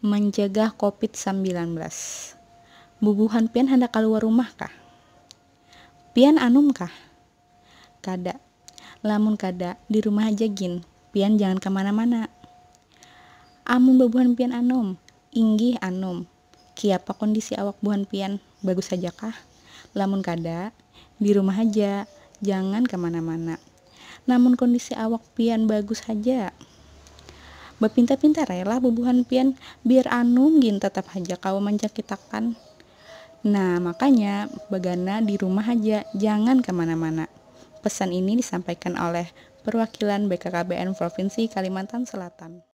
menjaga COVID-19. Bubuhan pian hendak keluar rumah kah? Pian anum kah? Kada. Lamun kada, di rumah aja gin. Pian jangan kemana-mana. Amun bubuhan pian anum, inggih anum. Kiapa kondisi awak buhan pian? Bagus saja kah? Lamun kada, di rumah aja. Jangan kemana-mana. Namun kondisi awak pian bagus saja bepinta-pinta rela bubuhan pian biar anu gin tetap aja kau kita kan. nah makanya bagana di rumah aja jangan kemana-mana pesan ini disampaikan oleh perwakilan BKKBN Provinsi Kalimantan Selatan